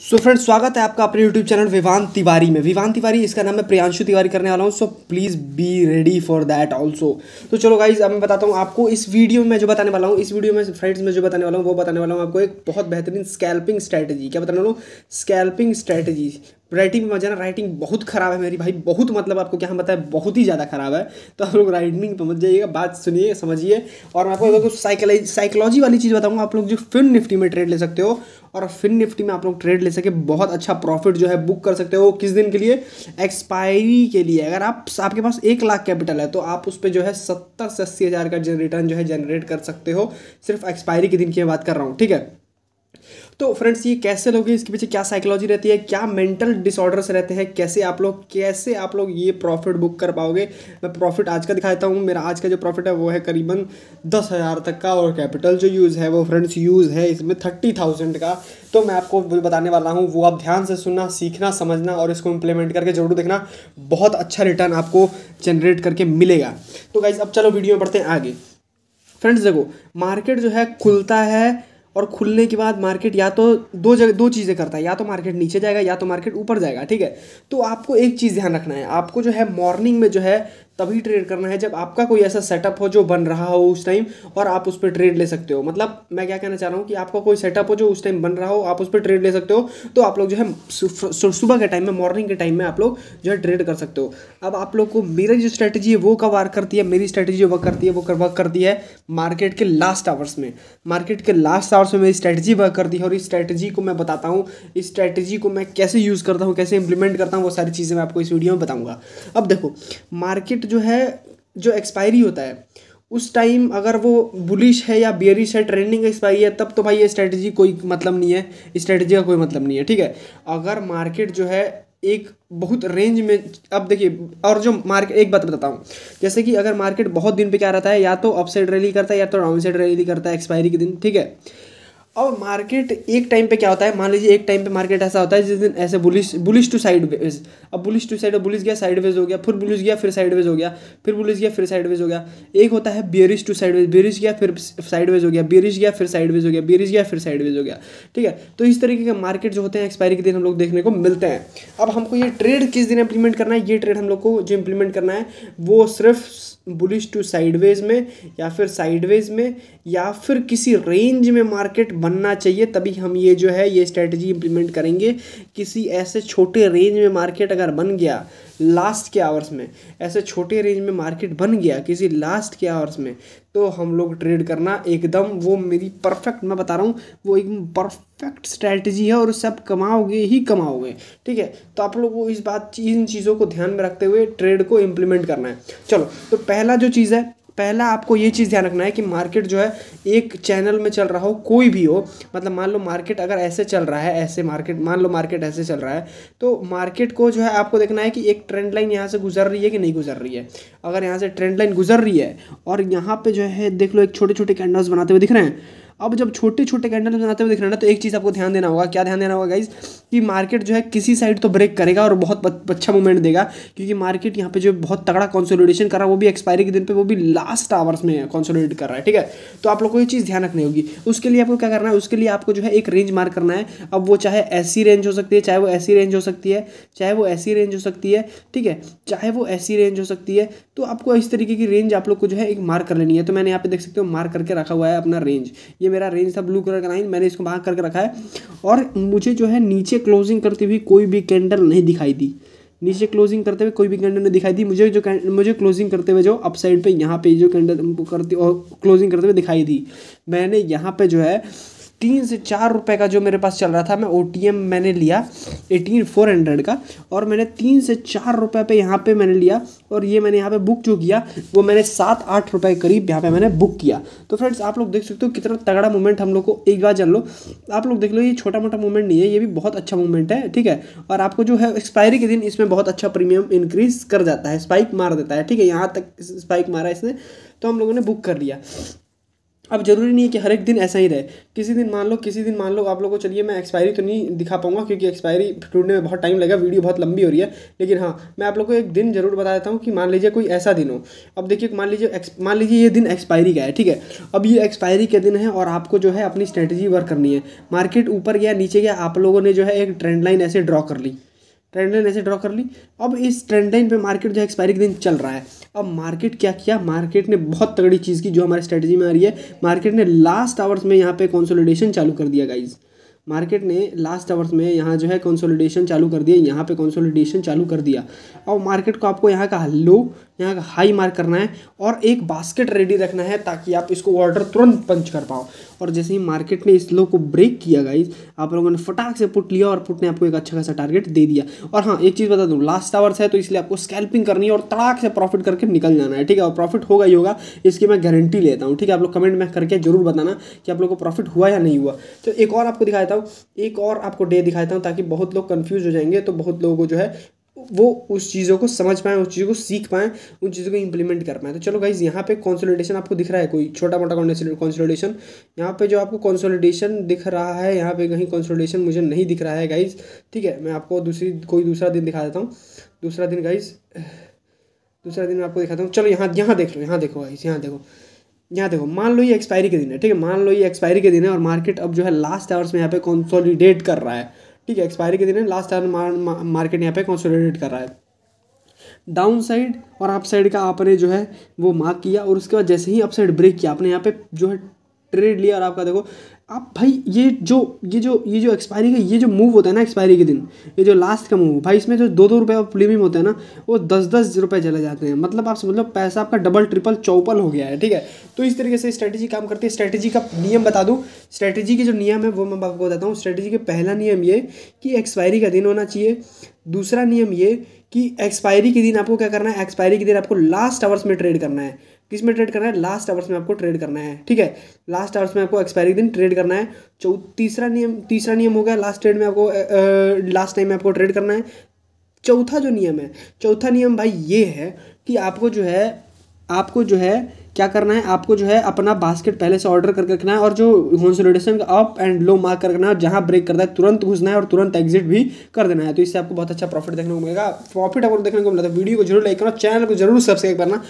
सो so friends स्वागत है आपका अपने यूट्यूब चैनल विवान तिवारी में विवान तिवारी इसका नाम मैं प्रियांशु तिवारी करने वाला हूँ so please be ready for that also तो चलो गाइज अब मैं बताता हूँ आपको इस वीडियो में जो बताने वाला हूँ इस वीडियो में फ्रेंड्स में जो बताने वाला हूँ वो बताने वाला हूँ आपको एक बहुत बेहतरीन स्कैल्पिंग स्ट्रैटेजी क्या बताने वाला हूँ स्कैल्पिंग स्ट्रैटेजी राइटिंग में मजा ना राइटिंग बहुत ख़राब है मेरी भाई बहुत मतलब आपको क्या हम बताए बहुत ही ज़्यादा ख़राब है तो आप लोग राइटिंग पर मत जाइएगा बात सुनिए समझिए और मैं आपको अगर साइकोलॉजी साइकोलॉजी वाली चीज़ बताऊँगा आप लोग जो फिन निफ्टी में ट्रेड ले सकते हो और फिन निफ्टी में आप लोग ट्रेड ले सके बहुत अच्छा प्रॉफिट जो है बुक कर सकते हो किस दिन के लिए एक्सपायरी के लिए अगर आप आपके पास एक लाख कैपिटल है तो आप उस पर जो है सत्तर से अस्सी हज़ार का रिटर्न जो है जनरेट कर सकते हो सिर्फ एक्सपायरी के दिन की मैं बात कर रहा हूँ ठीक है तो फ्रेंड्स ये कैसे लोगे इसके पीछे क्या साइकोलॉजी रहती है क्या मेंटल डिसऑर्डर्स रहते हैं कैसे आप लोग कैसे आप लोग ये प्रॉफिट बुक कर पाओगे मैं प्रॉफिट आज का दिखा देता हूँ मेरा आज का जो प्रॉफिट है वो है करीबन दस हज़ार तक का और कैपिटल जो यूज़ है वो फ्रेंड्स यूज़ है इसमें थर्टी थाउजेंड का तो मैं आपको बताने वाला हूँ वो आप ध्यान से सुनना सीखना समझना और इसको इम्प्लीमेंट करके जरूर देखना बहुत अच्छा रिटर्न आपको जनरेट करके मिलेगा तो गाइज अब चलो वीडियो में बढ़ते हैं आगे फ्रेंड्स देखो मार्केट जो है खुलता है और खुलने के बाद मार्केट या तो दो जगह दो चीज़ें करता है या तो मार्केट नीचे जाएगा या तो मार्केट ऊपर जाएगा ठीक है तो आपको एक चीज़ ध्यान रखना है आपको जो है मॉर्निंग में जो है तभी ट्रेड करना है जब आपका कोई ऐसा सेटअप हो जो बन रहा हो उस टाइम और आप उस पर ट्रेड ले सकते हो मतलब मैं क्या कहना चाह रहा हूँ कि आपका कोई सेटअप हो जो उस टाइम बन रहा हो आप उस पर ट्रेड ले सकते हो तो आप लोग जो है सुबह के टाइम में मॉर्निंग के टाइम में आप लोग जो है ट्रेड कर सकते हो अब आप लोग को मेरी जो स्ट्रैटेजी है वो कब वर्क करती है मेरी स्ट्रैटेजी वर्क करती है वो वर्क करती है मार्केट के लास्ट आवर्स में मार्केट के लास्ट आवर्स में मेरी स्ट्रैटेजी वर्क करती है और इस स्ट्रैटेजी को मैं बताता हूँ इस स्ट्रैटेजी को मैं कैसे यूज़ करता हूँ कैसे इंप्लीमेंट करता हूँ वो सारी चीज़ें मैं आपको इस वीडियो में बताऊँगा अब देखो मार्केट जो है जो एक्सपायरी होता है उस टाइम अगर वो बुलिश है या बियरिश है ट्रेंडिंग एक्सपायरी है तब तो भाई ये स्ट्रेटजी कोई मतलब नहीं है स्ट्रेटजी का कोई मतलब नहीं है ठीक है अगर मार्केट जो है एक बहुत रेंज में अब देखिए और जो मार्केट एक बात बताता हूँ जैसे कि अगर मार्केट बहुत दिन पे क्या रहता है या तो अपसाइड रैली करता है या तो डाउन साइड रैली करता है एक्सपायरी के दिन ठीक है और मार्केट एक टाइम पे क्या होता है मान लीजिए एक टाइम पे मार्केट ऐसा होता है जिस दिन ऐसे bullish bullish to sideways अब बुलिश टू साइड बुलिश गया साइड वेज हो गया फिर बुलिश गया फिर साइड वेज हो गया फिर बुलिश गया फिर साइड वेज हो गया एक होता है bearish to sideways bearish गया फिर साइड वेज हो गया बियरिश गया फिर साइड वेज हो गया बियरिश गया फिर साइड वेज हो गया ठीक है तो इस तरीके के मार्केट जो होते हैं एक्सपायरी के दिन हम लोग देखने को मिलते हैं अब हमको ये ट्रेड किस दिन इंप्लीमेंट करना है ये ट्रेड हम लोग को जो इंप्लीमेंट करना है वो सिर्फ बुलिश टू साइडवेज में या फिर साइडवेज में या फिर किसी रेंज में मार्केट बनना चाहिए तभी हम ये जो है ये स्ट्रेटजी इंप्लीमेंट करेंगे किसी ऐसे छोटे रेंज में मार्केट अगर बन गया लास्ट के आवर्स में ऐसे छोटे रेंज में मार्केट बन गया किसी लास्ट के आवर्स में तो हम लोग ट्रेड करना एकदम वो मेरी परफेक्ट मैं बता रहा हूँ वो एकदम परफेक्ट स्ट्रैटेजी है और उससे आप कमाओगे ही कमाओगे ठीक है तो आप लोग को इस बात इन चीज़ों को ध्यान में रखते हुए ट्रेड को इम्प्लीमेंट करना है चलो तो पहला जो चीज़ है पहला आपको ये चीज़ ध्यान रखना है कि मार्केट जो है एक चैनल में चल रहा हो कोई भी हो मतलब मान लो मार्केट अगर ऐसे चल रहा है ऐसे मार्केट मान लो मार्केट ऐसे चल रहा है तो मार्केट को जो है आपको देखना है कि एक ट्रेंड लाइन यहाँ से गुजर रही है कि नहीं गुजर रही है अगर यहाँ से ट्रेंड लाइन गुजर रही है और यहाँ पर जो है देख लो एक छोटे छोटे कैंडल्स बनाते हुए दिख रहे हैं अब जब छोटे छोटे कैंडल बनाते हुए दिख रहे हैं ना तो एक चीज़ आपको ध्यान देना होगा क्या ध्यान देना होगा गाइज कि मार्केट जो है किसी साइड तो ब्रेक करेगा और बहुत अच्छा मूवमेंट देगा क्योंकि मार्केट यहाँ पे जो बहुत तगड़ा कॉन्सोलिडेशन कर रहा है वो भी एक्सपायरी के दिन पे वो भी लास्ट आवर्स में कॉन्सोलिडेट कर रहा है ठीक है तो आप लोग को ये चीज़ ध्यान रखनी होगी उसके लिए आपको क्या करना है उसके लिए आपको जो है एक रेंज मार्क करना है अब वो चाहे ऐसी रेंज हो सकती है चाहे वो ऐसी रेंज हो सकती है चाहे वो ऐसी रेंज हो सकती है ठीक है चाहे वो ऐसी रेंज हो सकती है तो आपको इस तरीके की रेंज आप लोग को जो है एक मार्क कर लेनी है तो मैंने यहाँ पे देख सकते हो मार्क करके रखा हुआ है अपना रेंज ये ये मेरा रेंज था ब्लू कलर का नाइन मैंने इसको वहाँ करके रखा है और मुझे जो है नीचे क्लोजिंग करते हुए कोई भी कैंडल नहीं दिखाई दी नीचे क्लोजिंग करते हुए कोई भी कैंडल नहीं दिखाई दी मुझे जो मुझे क्लोजिंग करते हुए जो अपसाइड पे यहाँ पे जो कैंडल करती और क्लोजिंग करते हुए दिखाई दी मैंने यहाँ पे जो है तीन से चार रुपए का जो मेरे पास चल रहा था मैं ओ मैंने लिया एटीन फोर हंड्रेड का और मैंने तीन से चार रुपए पे यहाँ पे मैंने लिया और ये मैंने यहाँ पे बुक जो किया वो मैंने सात आठ रुपए करीब यहाँ पे मैंने बुक किया तो फ्रेंड्स आप लोग देख सकते हो कितना तगड़ा मूवमेंट हम लोग को एक बार चल लो आप लोग देख लो ये छोटा मोटा मूवमेंट नहीं है ये भी बहुत अच्छा मूवमेंट है ठीक है और आपको जो है एक्सपायरी के दिन इसमें बहुत अच्छा प्रीमियम इंक्रीज कर जाता है स्पाइक मार देता है ठीक है यहाँ तक स्पाइक मारा इसने तो हम लोगों ने बुक कर लिया अब जरूरी नहीं है कि हर एक दिन ऐसा ही रहे किसी दिन मान लो किसी दिन मान लो आप लोगों को चलिए मैं एक्सपायरी तो नहीं दिखा पाऊंगा क्योंकि एक्सपायरी टूटने में बहुत टाइम लगेगा वीडियो बहुत लंबी हो रही है लेकिन हाँ मैं आप लोगों को एक दिन जरूर बता देता हूँ कि मान लीजिए कोई ऐसा दिन हो अब देखिए मान लीजिए मान लीजिए ये दिन एक्सपायरी का है ठीक है अब ये एक्सपायरी के दिन है और आपको जो है अपनी स्ट्रैटेजी वर्क करनी है मार्केट ऊपर गया नीचे गया आप लोगों ने जो है एक ट्रेंड लाइन ऐसे ड्रॉ कर ली ट्रेंड लाइन ऐसे ड्रॉ कर ली अब इस ट्रेंड लाइन पे मार्केट जो एक्सपायरी के दिन चल रहा है अब मार्केट क्या किया मार्केट ने बहुत तगड़ी चीज़ की जो हमारे स्ट्रेटजी में आ रही है मार्केट ने लास्ट आवर्स में यहाँ पे कॉन्सोलिडेशन चालू कर दिया गाइज मार्केट ने लास्ट आवर्स में यहाँ जो है कॉन्सोलिडेशन चालू कर दिया यहाँ पे कॉन्सोलिडेशन चालू कर दिया और मार्केट को आपको यहाँ का लो यहाँ का हाई मार्क करना है और एक बास्केट रेडी रखना है ताकि आप इसको ऑर्डर तुरंत पंच कर पाओ और जैसे ही मार्केट ने इस लो को ब्रेक किया गाइज आप लोगों ने फटाक से पुट लिया और पुट ने आपको एक अच्छा खासा टारगेट दे दिया और हाँ एक चीज़ बता दूँ लास्ट आवर्स है तो इसलिए आपको स्कैल्पिंग करनी है और तड़ाक से प्रॉफिट करके निकल जाना है ठीक है और प्रॉफिट होगा ही होगा इसकी मैं गारंटी लेता हूँ ठीक है आप लोग कमेंट में करके जरूर बताना कि आप लोग को प्रॉफिट हुआ या नहीं हुआ तो एक और आपको दिखाता हूँ एक और आपको डे दिखाता हूँ ताकि बहुत लोग कन्फ्यूज हो जाएंगे तो बहुत लोगों को जो है वो उस चीज़ों को समझ पाएँ उस चीज़ों को सीख पाएँ उन चीज़ों को इंप्लीमेंट कर पाएँ तो चलो गाइज यहाँ पे कंसोलिडेशन आपको दिख रहा है कोई छोटा मोटा कंसोलिडेशन यहाँ पे जो आपको कंसोलिडेशन दिख रहा है यहाँ पे कहीं कंसोलिडेशन मुझे नहीं दिख रहा है गाइज ठीक है मैं आपको दूसरी कोई दूसरा दिन दिखा देता हूँ दूसरा दिन गाइज दूसरा दिन मैं आपको दिखाता हूँ चलो यहाँ यहाँ देख लो यहाँ देखो गाइज यहाँ देखो यहाँ देखो मान लो ये एक्सपायरी के दिन है ठीक है मान लो ये एक्सपायरी के दिन है और मार्केट अब जो है लास्ट आवर्स में यहाँ पे कंसोलिडेट कर रहा है ठीक है एक्सपायरी के दिन है लास्ट टाइम मार्केट यहाँ पे कंसोलिडेट कर रहा है डाउन साइड और अप साइड का आपने जो है वो मार्क किया और उसके बाद जैसे ही अप साइड ब्रेक किया आपने यहाँ पे जो है ट्रेड लिया और आपका देखो आप भाई ये जो ये जो ये जो एक्सपायरी का ये जो मूव होता है ना एक्सपायरी के दिन ये जो लास्ट का मूव भाई इसमें जो दो दो रुपये का प्रीमियम होता है ना वो दस दस रुपये चले जाते हैं मतलब आप समझ लो पैसा आपका डबल ट्रिपल चौपल हो गया है ठीक है तो इस तरीके से स्ट्रैटेजी काम करती है स्ट्रैटेजी का नियम बता दूँ स्ट्रैटेजी के जो नियम है वो मैं आपको बताता हूँ स्ट्रैटेजी का पहला नियम ये कि एक्सपायरी का दिन होना चाहिए दूसरा नियम ये कि एक्सपायरी के दिन आपको क्या करना है एक्सपायरी के दिन आपको लास्ट आवर्स में ट्रेड करना है किस में ट्रेड करना है लास्ट आवर्स में आपको ट्रेड करना है ठीक है लास्ट आवर्स में आपको एक्सपायरी दिन ट्रेड करना है चौ तीसरा नियम तीसरा नियम हो गया लास्ट ट्रेड में आपको लास्ट टाइम में आपको ट्रेड करना है चौथा जो नियम है चौथा नियम भाई ये है कि आपको जो है आपको जो है क्या करना है आपको जो है अपना बास्केट पहले से ऑर्डर करके रखना है और जो कंसोलिडेशन का अप एंड लो मार्क कर रखना है जहाँ ब्रेक करता है तुरंत घुसना है और तुरंत एग्जिट भी कर देना है तो इससे आपको बहुत अच्छा प्रॉफिट देखने को मिलेगा प्रॉफिट आपको देखने को मिला तो वीडियो को जरूर लाइक करना चैनल को जरूर सब्सक्राइब करना